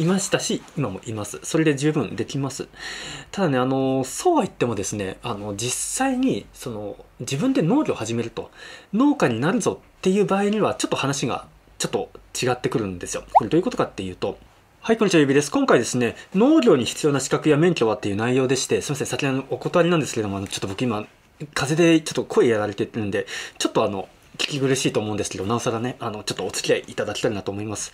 いましたし、今もいます。それで十分できます。ただね、あの、そうは言ってもですね、あの、実際に、その、自分で農業を始めると、農家になるぞっていう場合には、ちょっと話が、ちょっと違ってくるんですよ。これどういうことかっていうと、はい、こんにちは、ゆびです。今回ですね、農業に必要な資格や免許はっていう内容でして、すみません、先ほどお断りなんですけども、あのちょっと僕今、風でちょっと声やられてるんで、ちょっとあの、聞き苦しいと思うんですけど、なおさらね、あの、ちょっとお付き合いいただきたいなと思います。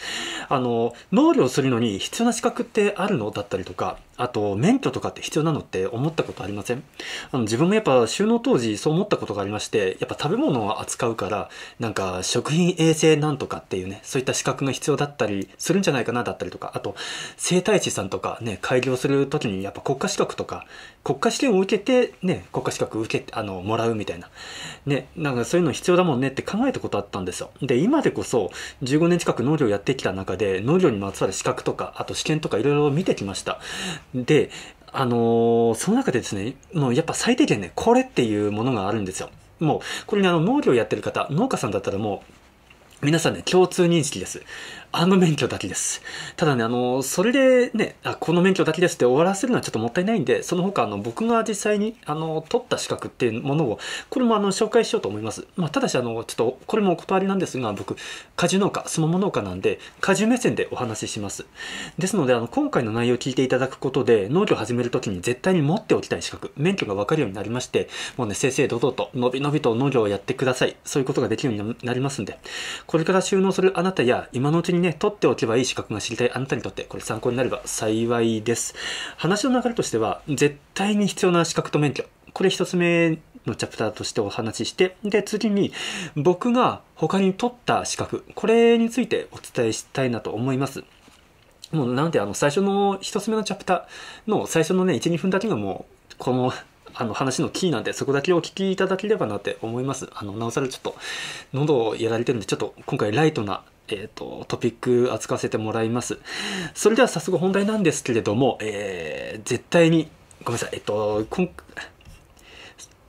あの、農業するのに必要な資格ってあるのだったりとか、あと、免許とかって必要なのって思ったことありませんあの、自分もやっぱ収納当時そう思ったことがありまして、やっぱ食べ物を扱うから、なんか食品衛生なんとかっていうね、そういった資格が必要だったりするんじゃないかなだったりとか、あと、生態師さんとかね、開業するときにやっぱ国家資格とか、国家試験を受けて、ね、国家資格受けて、あの、もらうみたいな。ね、なんかそういうの必要だもんねって考えたことあったんですよ。で、今でこそ15年近く農業やってきた中で、農業にまつわる資格とか、あと試験とかいろいろ見てきました。で、あのー、その中でですね、もうやっぱ最低限ね、これっていうものがあるんですよ。もう、これね、あの、農業やってる方、農家さんだったらもう、皆さんね、共通認識です。あの免許だけです。ただね、あの、それでね、あ、この免許だけですって終わらせるのはちょっともったいないんで、その他、あの、僕が実際に、あの、取った資格っていうものを、これも、あの、紹介しようと思います。まあ、ただし、あの、ちょっと、これもお断りなんですが、僕、果樹農家、スモモ農家なんで、果樹目線でお話しします。ですので、あの、今回の内容を聞いていただくことで、農業を始めるときに絶対に持っておきたい資格、免許がわかるようになりまして、もうね、正々堂々と、のびのびと農業をやってください。そういうことができるようになりますんで、これから収納するあなたや、今のうちにね、取っておけばいい資格が知りたいあなたにとって、これ参考になれば幸いです。話の流れとしては、絶対に必要な資格と免許。これ一つ目のチャプターとしてお話しして、で、次に僕が他に取った資格、これについてお伝えしたいなと思います。もうなんであの最初の一つ目のチャプターの最初のね、1、2分だけがもうこのあの話のキーなんでそこだけお聞きいただければなって思います。あの、なおさらちょっと喉をやられてるんで、ちょっと今回ライトなえーと、トピック扱わせてもらいますそれでは早速本題なんですけれども、えー、絶対にごめんなさいえっ、ー、と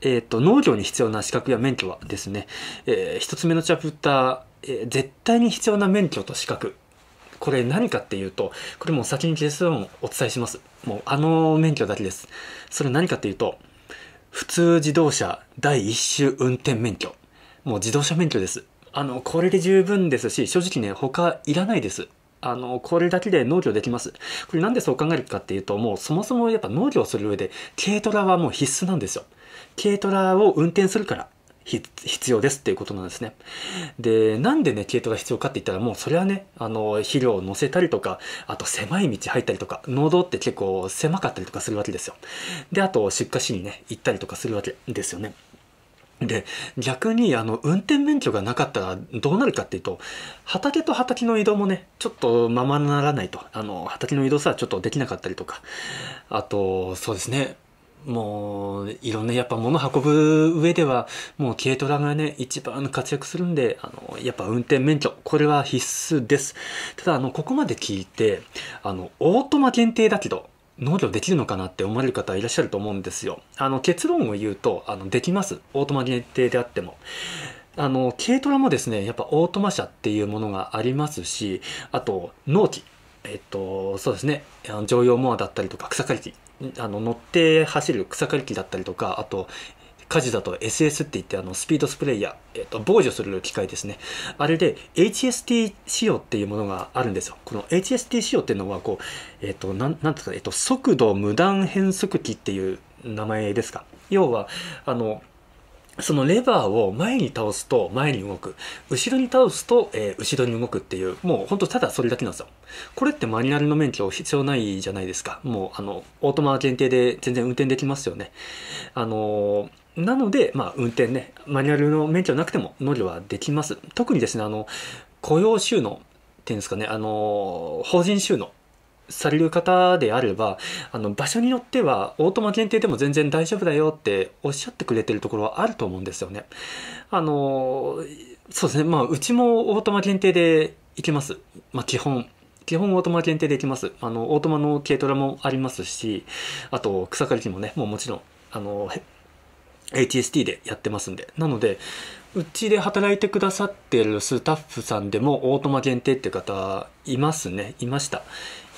えーと、農業に必要な資格や免許はですね、えー、1つ目のチャプター、えー、絶対に必要な免許と資格これ何かっていうとこれもう先に結論をお伝えしますもうあの免許だけですそれ何かっていうと普通自動車第1種運転免許もう自動車免許ですあのこれで十分ですし正直ね他いらないですあの、これだけで農業できます。これなんでそう考えるかっていうと、もうそもそもやっぱ農業をする上で、軽トラはもう必須なんですよ。軽トラを運転するから。必要ですっていうことなんですね。で、なんでね、軽トラ必要かって言ったら、もうそれはね、あの、肥料を乗せたりとか、あと狭い道入ったりとか、農道って結構狭かったりとかするわけですよ。で、あと出荷しにね、行ったりとかするわけですよね。で逆にあの運転免許がなかったらどうなるかっていうと畑と畑の移動もねちょっとままならないとあの畑の移動さちょっとできなかったりとかあとそうですねもういろんなやっぱ物運ぶ上ではもう軽トラがね一番活躍するんであのやっぱ運転免許これは必須ですただあのここまで聞いてあのオートマ限定だけど農業できるのかなって思われる方いらっしゃると思うんですよ。あの結論を言うとあのできます。オートマ限定であっても。あの軽トラもですねやっぱオートマ車っていうものがありますしあと納期えっとそうですねあの乗用モアだったりとか草刈り機あの乗って走る草刈り機だったりとかあと火事だと SS って言ってあのスピードスプレーや、えー、と防除する機械ですねあれで HST 仕様っていうものがあるんですよこの HST 仕様っていうのはこうえっ、ー、となんなんですか、えっ、ー、と速度無断変速機っていう名前ですか要はあのそのレバーを前に倒すと前に動く。後ろに倒すと、えー、後ろに動くっていう。もうほんとただそれだけなんですよ。これってマニュアルの免許必要ないじゃないですか。もうあの、オートマ限定で全然運転できますよね。あのーなので、まあ、運転ね、マニュアルの免許なくても乗りはできます。特にですね、あの、雇用収納っていうんですかね、あの、法人収納される方であれば、あの、場所によっては、オートマ限定でも全然大丈夫だよっておっしゃってくれてるところはあると思うんですよね。あの、そうですね、まあ、うちもオートマ限定で行けます。まあ、基本。基本オートマ限定で行きます。あの、オートマの軽トラもありますし、あと、草刈り機もね、もうもちろん、あの、HST でやってますんで。なので、うちで働いてくださってるスタッフさんでもオートマ限定って方いますね。いました。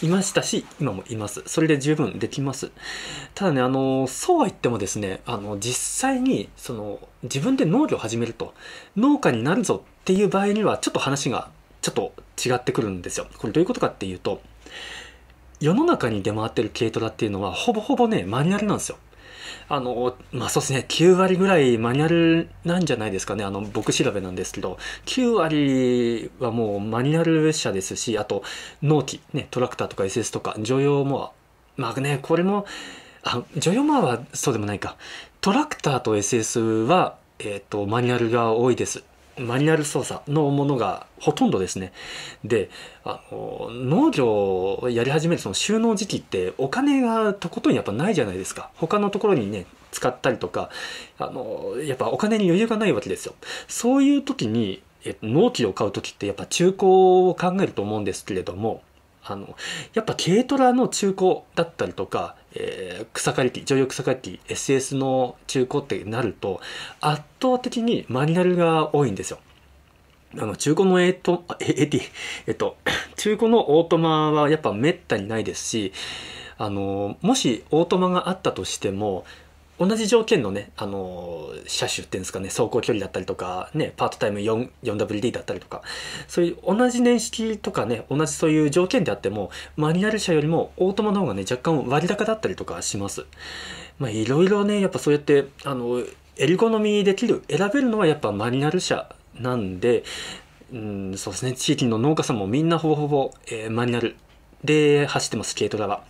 いましたし、今もいます。それで十分できます。ただね、あの、そうは言ってもですね、あの、実際に、その、自分で農業を始めると、農家になるぞっていう場合には、ちょっと話がちょっと違ってくるんですよ。これどういうことかっていうと、世の中に出回ってる軽トラっていうのは、ほぼほぼね、マニュアルなんですよ。あの、まあ、そうですね、9割ぐらいマニュアルなんじゃないですかね、あの、僕調べなんですけど、9割はもうマニュアル車ですし、あと、納期、ね、トラクターとか SS とか、乗用も、まあね、これも、あ、乗用アはそうでもないか。トラクターと SS は、えっ、ー、と、マニュアルが多いです。マニュアル操作のものがほとんどですね。で、あの、農業をやり始めるその収納時期ってお金がとことんやっぱないじゃないですか。他のところにね、使ったりとか、あの、やっぱお金に余裕がないわけですよ。そういう時に、えっと、納期を買う時ってやっぱ中古を考えると思うんですけれども、あのやっぱ軽トラの中古だったりとか、えー、草刈り機乗用草刈り機 SS の中古ってなると圧倒的にマニュアルが多いんですよ。あの中古のエイトエティ、えっと、中古のオートマはやっぱめったにないですしあのもしオートマがあったとしても同じ条件のね、あのー、車種っていうんですかね、走行距離だったりとか、ね、パートタイム 4, w d だったりとか、そういう同じ年式とかね、同じそういう条件であっても、マニュアル車よりもオートマの方がね、若干割高だったりとかします。まあ、いろいろね、やっぱそうやって、あの、エリミできる、選べるのはやっぱマニュアル車なんで、うん、そうですね、地域の農家さんもみんなほぼほぼ、えー、マニュアルで走ってます、軽トラは。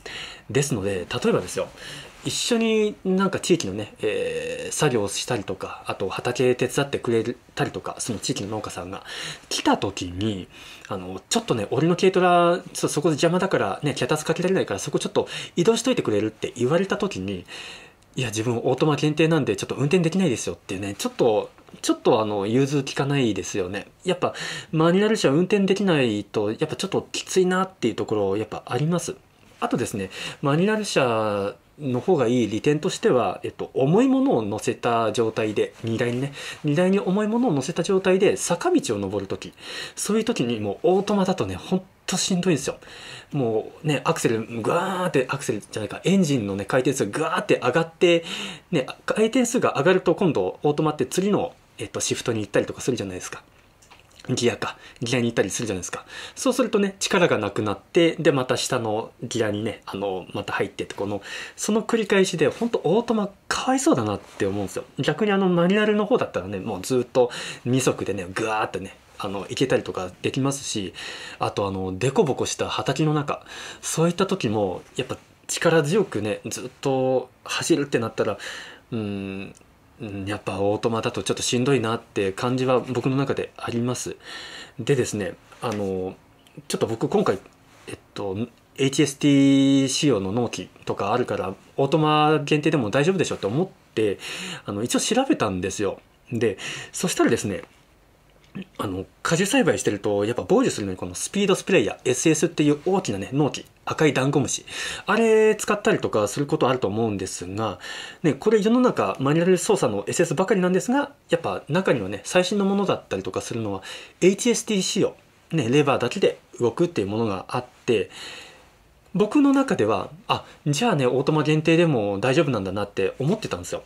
ですので、例えばですよ、一緒になんか地域のね、えー、作業をしたりとか、あと畑手伝ってくれたりとか、その地域の農家さんが来た時に、あの、ちょっとね、俺の軽トラ、そこで邪魔だからね、脚立かけられないからそこちょっと移動しといてくれるって言われた時に、いや、自分オートマ限定なんでちょっと運転できないですよっていうね、ちょっと、ちょっとあの、融通きかないですよね。やっぱ、マニュアル車運転できないと、やっぱちょっときついなっていうところ、やっぱあります。あとですね、マニュアル車の方がいい利点としては、えっと、重いものを乗せた状態で、荷台にね、荷台に重いものを乗せた状態で坂道を登るとき、そういうときにもうオートマだとね、ほんとしんどいんですよ。もうね、アクセル、ぐわーって、アクセルじゃないか、エンジンのね、回転数がぐわーって上がって、ね、回転数が上がると今度、オートマって次の、えっと、シフトに行ったりとかするじゃないですか。ギアかギアに行ったりするじゃないですかそうするとね力がなくなってでまた下のギアにねあのまた入ってってこのその繰り返しでほんとオートマかわいそうだなって思うんですよ逆にあのマニュアルの方だったらねもうずっと2足でねぐわーってねあの行けたりとかできますしあとあのデコボコした畑の中そういった時もやっぱ力強くねずっと走るってなったらうんうん、やっぱオートマだとちょっとしんどいなって感じは僕の中であります。でですね、あの、ちょっと僕今回、えっと、HST 仕様の納期とかあるから、オートマ限定でも大丈夫でしょって思って、あの、一応調べたんですよ。で、そしたらですね、あの果樹栽培してるとやっぱ防除するのにこのスピードスプレーや SS っていう大きなね納期、赤いダンゴムシあれ使ったりとかすることあると思うんですが、ね、これ世の中マニュアル操作の SS ばかりなんですがやっぱ中にはね最新のものだったりとかするのは HST 仕様、ね、レバーだけで動くっていうものがあって僕の中ではあじゃあねオートマ限定でも大丈夫なんだなって思ってたんですよ。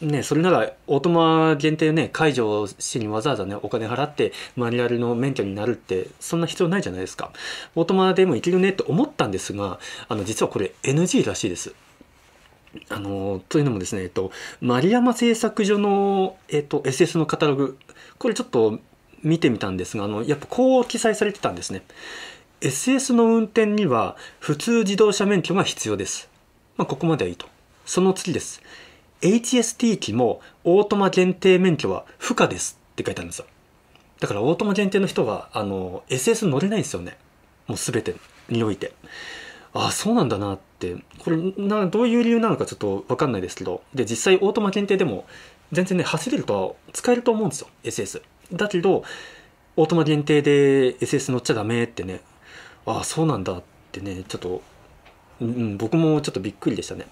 ね、それならオートマ限定ね解除しにわざわざねお金払ってマニュアルの免許になるってそんな必要ないじゃないですかオートマでもいけるねって思ったんですがあの実はこれ NG らしいですあのというのもですね、えっと、丸山製作所の、えっと、SS のカタログこれちょっと見てみたんですがあのやっぱこう記載されてたんですね SS の運転には普通自動車免許が必要です、まあ、ここまではいいとその次です HST 機もオートマ限定免許は不可ですって書いてあるんですよ。だからオートマ限定の人は、あの、SS 乗れないんですよね。もう全てにおいて。ああ、そうなんだなって、これな、どういう理由なのかちょっとわかんないですけど、で、実際オートマ限定でも全然ね、走れると使えると思うんですよ、SS。だけど、オートマ限定で SS 乗っちゃダメってね、ああ、そうなんだってね、ちょっと、うん、僕もちょっとびっくりでしたね。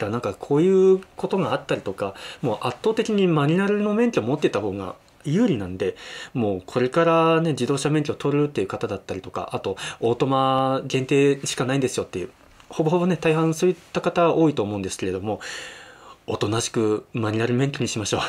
だなんかこういうことがあったりとかもう圧倒的にマニュアルの免許を持ってた方が有利なんでもうこれからね自動車免許を取るっていう方だったりとかあとオートマ限定しかないんですよっていうほぼほぼね大半そういった方多いと思うんですけれどもおとなしくマニュアル免許にしましょう。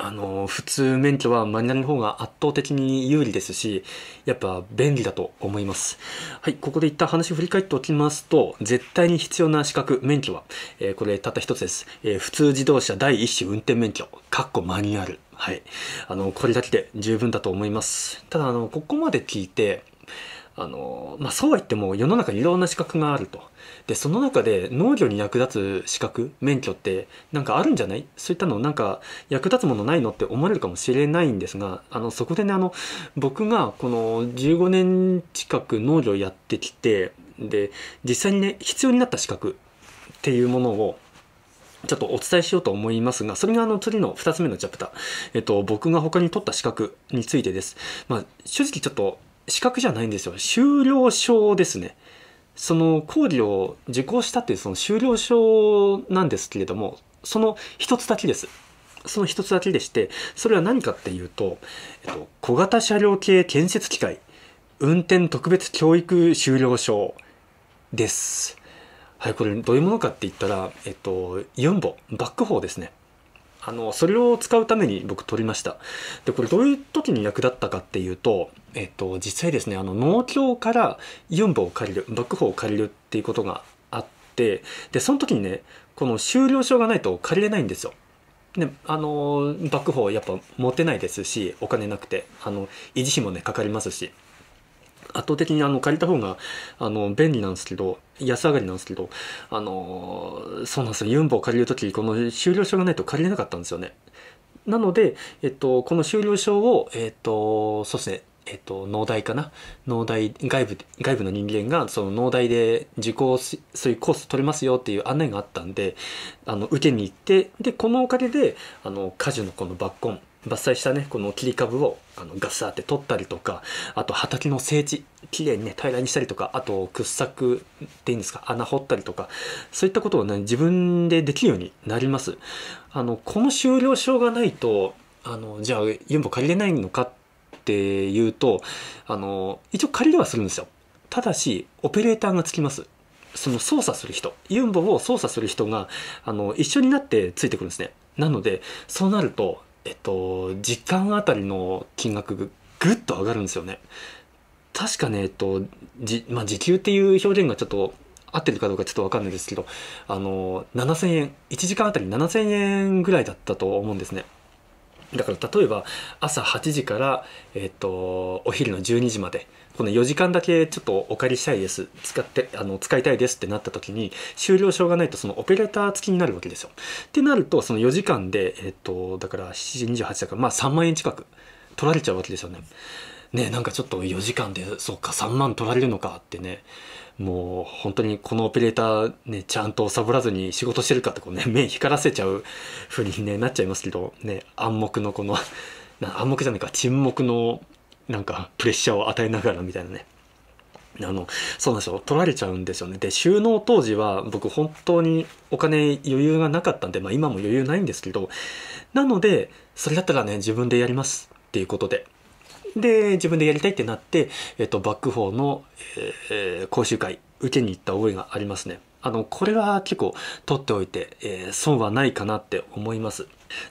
あの普通免許はマニュアルの方が圧倒的に有利ですしやっぱ便利だと思いますはいここで一旦話を振り返っておきますと絶対に必要な資格免許は、えー、これたった一つです、えー、普通自動車第一種運転免許かっこマニュアルはいあのこれだけで十分だと思いますただあのここまで聞いてあのまあ、そうは言っても世の中いろんな資格があるとでその中で農業に役立つ資格免許ってなんかあるんじゃないそういったのなんか役立つものないのって思われるかもしれないんですがあのそこでねあの僕がこの15年近く農業やってきてで実際にね必要になった資格っていうものをちょっとお伝えしようと思いますが、それがあの次の2つ目のチャプター。えっと、僕が他に取った資格についてです。まあ、正直ちょっと資格じゃないんですよ。修了証ですね。その講義を受講したというその修了証なんですけれどもその一つだけです。その一つだけでしてそれは何かっていうと、えっと、小型車両系建設機械運転特別教育修了証です。はい、これどういうものかって言ったら、えっと、ユンボ、バック法ですね。あのそれを使うために僕取りましたでこれどういう時に役立ったかっていうと、えっと、実際ですねあの農協からイオンボを借りる幕府を借りるっていうことがあってでその時にねこの修了証がないと借りれないんですよであの幕府やっぱ持てないですしお金なくてあの維持費もねかかりますし圧倒的にあの借りた方があの便利なんですけど安上がりなんですけどあのそうなんですよユンボを借りる時この修了証がないと借りれなかったんですよねなので、えっと、この修了証を、えっと、そうですねえっと、農大かな農大外部外部の人間がその農大で受講すそういうコース取れますよっていう案内があったんであの受けに行ってでこのおかげであの果樹のこの抜根伐採したねこの切り株をあのガサって取ったりとかあと畑の整地きれいにね平らにしたりとかあと掘削っていうんですか穴掘ったりとかそういったことをね自分でできるようになりますあのこの終了証がないとあのじゃあユンボ借りれないのかっていうとあの一応借りれはするんですよただしオペレーターがつきますその操作する人ユンボを操作する人があの一緒になってついてくるんですねなのでそうなるとえっと、時間あたりの金額がぐっと上がるんですよね。確かね、えっと、じまあ、時給っていう表現がちょっと合ってるかどうかちょっとわかんないですけど、あの、7000円、1時間あたり7000円ぐらいだったと思うんですね。だから例えば朝8時から、えっと、お昼の12時までこの4時間だけちょっとお借りしたいです。使って、あの、使いたいですってなった時に、終了証がないとそのオペレーター付きになるわけですよ。ってなると、その4時間で、えっと、だから7時28だから、まあ3万円近く取られちゃうわけですよね。ね、なんかちょっと4時間で、そっか3万取られるのかってね。もう本当にこのオペレーターね、ちゃんとサボらずに仕事してるかってこうね、目光らせちゃう風に、ね、なっちゃいますけど、ね、暗黙のこの暗黙じゃないか、沈黙のなんかプレッシャーを与えながらみたいなねあのそうなんですよ取られちゃうんですよねで収納当時は僕本当にお金余裕がなかったんで、まあ、今も余裕ないんですけどなのでそれだったらね自分でやりますっていうことでで自分でやりたいってなって、えっと、バックホーの、えー、講習会受けに行った覚えがありますねあのこれは結構取っておいて、えー、損はないかなって思います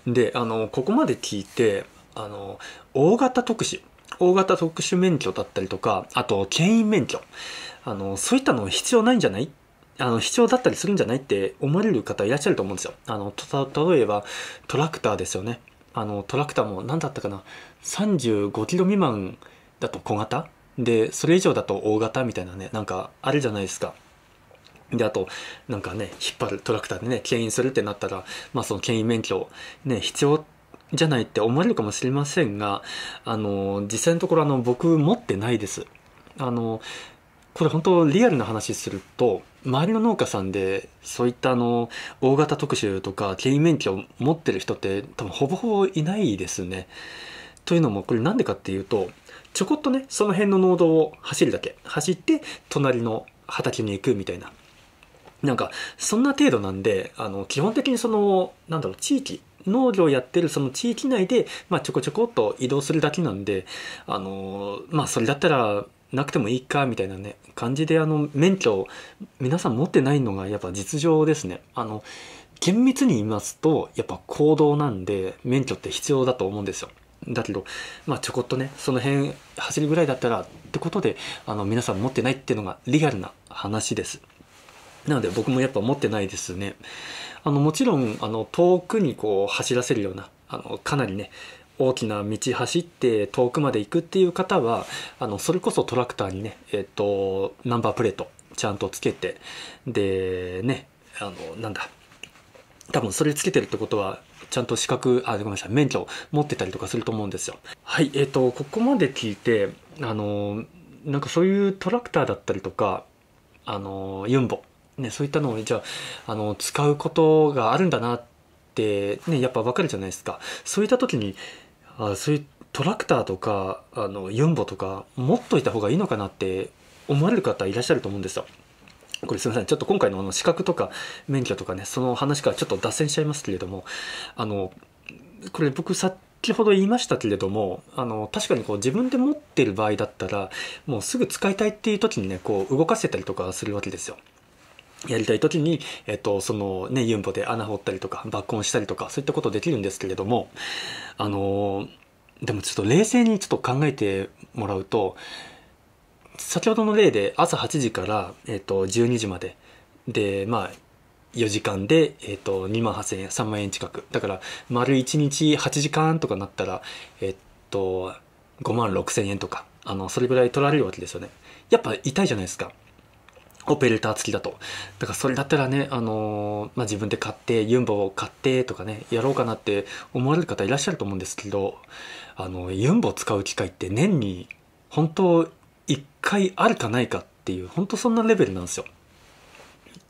であのここまで聞いてあの大型特使。大型特殊免許だったりとか、あと、牽引免許。あの、そういったの必要ないんじゃないあの、必要だったりするんじゃないって思われる方いらっしゃると思うんですよ。あの、例えば、トラクターですよね。あの、トラクターも何だったかな。35キロ未満だと小型で、それ以上だと大型みたいなね、なんかあるじゃないですか。で、あと、なんかね、引っ張るトラクターでね、牽引するってなったら、まあその牽引免許、ね、必要ってじゃないって思われるかもしれませんがあの実際のところあの僕持ってないです。あのこれ本当リアルな話すると周りの農家さんでそういったあの大型特集とか経営免許を持ってる人って多分ほぼほぼいないですね。というのもこれ何でかっていうとちょこっとねその辺の農道を走るだけ走って隣の畑に行くみたいななんかそんな程度なんであの基本的にそのなんだろう地域農業やってるその地域内で、まあ、ちょこちょこっと移動するだけなんで、あのまあ、それだったらなくてもいいかみたいなね感じであの免許を皆さん持ってないのがやっぱ実情ですね。あの厳密に言いますとやっぱ行動なんで免許って必要だと思うんですよ。だけど、まあ、ちょこっとねその辺走るぐらいだったらってことであの皆さん持ってないっていうのがリアルな話です。なので僕もやっぱ持ってないですね。あのもちろんあの遠くにこう走らせるようなあのかなりね大きな道走って遠くまで行くっていう方はあのそれこそトラクターにね、えーと、ナンバープレートちゃんとつけてでねあのなんだ多分それつけてるってことはちゃんと資格あごめんなさい免許持ってたりとかすると思うんですよ。はいえーと、とここまで聞いてあのなんかそういうトラクターだったりとかあのユンボね、そういったのをじゃああの使うことがあるんだなって、ね、やっぱわかるじゃないですかそういった時にあそういうトラクターとかあのユンボとか持っといた方がいいのかなって思われる方いらっしゃると思うんですよ。これすみませんちょっと今回のあの資格とか免許とかねその話からちょっと脱線しちゃいますけれどもあのこれ僕さ先ほど言いましたけれどもあの確かにこう自分で持ってる場合だったらもうすぐ使いたいっていう時にねこう動かせたりとかするわけですよ。やりたい時に、えっと、そのね、ユンボで穴掘ったりとか、爆音したりとか、そういったことできるんですけれども、あの、でもちょっと冷静にちょっと考えてもらうと、先ほどの例で朝8時から、えっと、12時まで、で、まあ、4時間で、えっと、2万8000円、3万円近く。だから、丸1日8時間とかなったら、えっと、5万6千円とか、あの、それぐらい取られるわけですよね。やっぱ痛いじゃないですか。オペレーター付きだと。だからそれだったらね、あのー、まあ、自分で買って、ユンボを買ってとかね、やろうかなって思われる方いらっしゃると思うんですけど、あの、ユンボを使う機会って年に本当1回あるかないかっていう、本当そんなレベルなんですよ。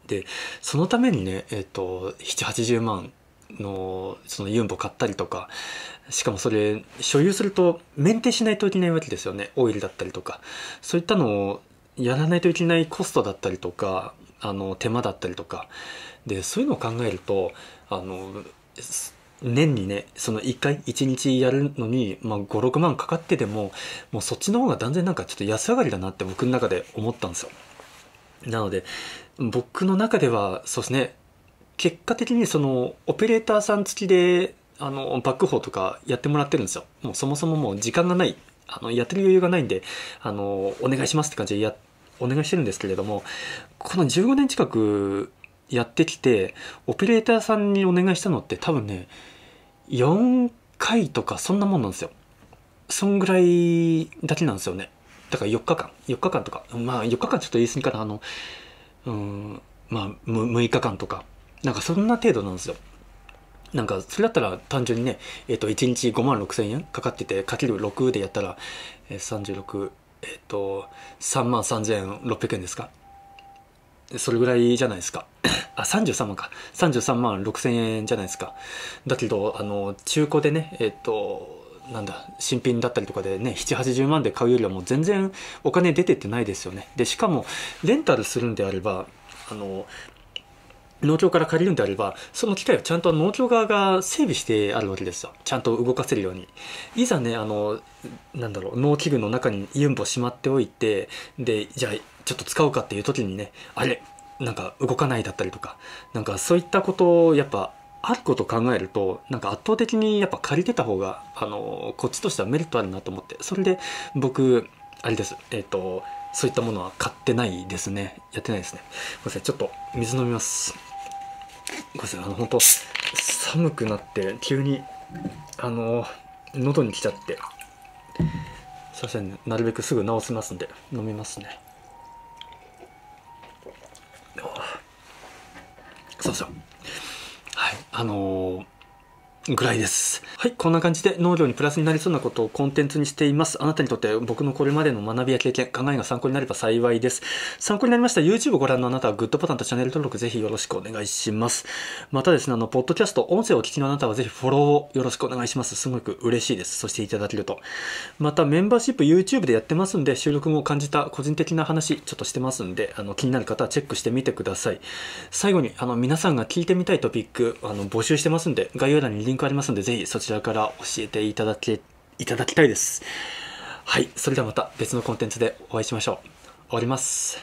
で、そのためにね、えっ、ー、と、7、80万のそのユンボ買ったりとかしかもそれ所有すると免停しないといけないわけですよねオイルだったりとかそういったのをやらないといけないコストだったりとかあの手間だったりとかでそういうのを考えるとあの年にねその1回1日やるのに、まあ、56万かかってでももうそっちの方が断然なんかちょっと安上がりだなって僕の中で思ったんですよなので僕の中ではそうですね結果的にそのオペレーターさん付きであのバックホーとかやってもらってるんですよもうそもそももう時間がないあのやってる余裕がないんであのお願いしますって感じでやってお願いしてるんですけれどもこの15年近くやってきてオペレーターさんにお願いしたのって多分ね4回とかそんなもんなんですよそんぐらいだけなんですよねだから4日間4日間とかまあ4日間ちょっと言い過ぎかなあのうんまあ6日間とかなんかそんな程度なんですよなんかそれだったら単純にね、えっ、ー、と1日5万6千円かかっててかける6でやったら、えー、36えっと3万3600円ですかそれぐらいじゃないですか。あ、33万か。33万6 0円じゃないですか。だけど、あの、中古でね、えっと、なんだ、新品だったりとかでね、7、80万で買うよりはもう全然お金出てってないですよね。で、しかも、レンタルするんであれば、あの、農協から借りるんであれば、その機械をちゃんと農協側が整備してあるわけですよ。ちゃんと動かせるように。いざね、あの、なんだろう、農機具の中にユンボしまっておいて、で、じゃあ、ちょっと使おうかっていう時にね、あれ、なんか動かないだったりとか、なんかそういったことをやっぱあること考えるとなんか圧倒的にやっぱ借りてた方があのこっちとしてはメリットあるなと思ってそれで僕あれですえっ、ー、とそういったものは買ってないですねやってないですねごめんなさいちょっと水飲みますごめんなさいあの本当寒くなって急にあの喉に来ちゃってすいません、ね、なるべくすぐ治せますんで飲みますねそうそうはいあのーぐらいです。はい、こんな感じで農業にプラスになりそうなことをコンテンツにしています。あなたにとって僕のこれまでの学びや経験、考えが参考になれば幸いです。参考になりました YouTube をご覧のあなたはグッドボタンとチャンネル登録ぜひよろしくお願いします。またですね、あの、ポッドキャスト、音声をお聞きのあなたはぜひフォローをよろしくお願いします。すごく嬉しいです。そしていただけると。またメンバーシップ YouTube でやってますんで、収録も感じた個人的な話ちょっとしてますんで、あの、気になる方はチェックしてみてください。最後に、あの、皆さんが聞いてみたいトピック、あの、募集してますんで、概要欄にリンククありますので、ぜひそちらから教えていただけ、いただきたいです。はい、それではまた別のコンテンツでお会いしましょう。終わります。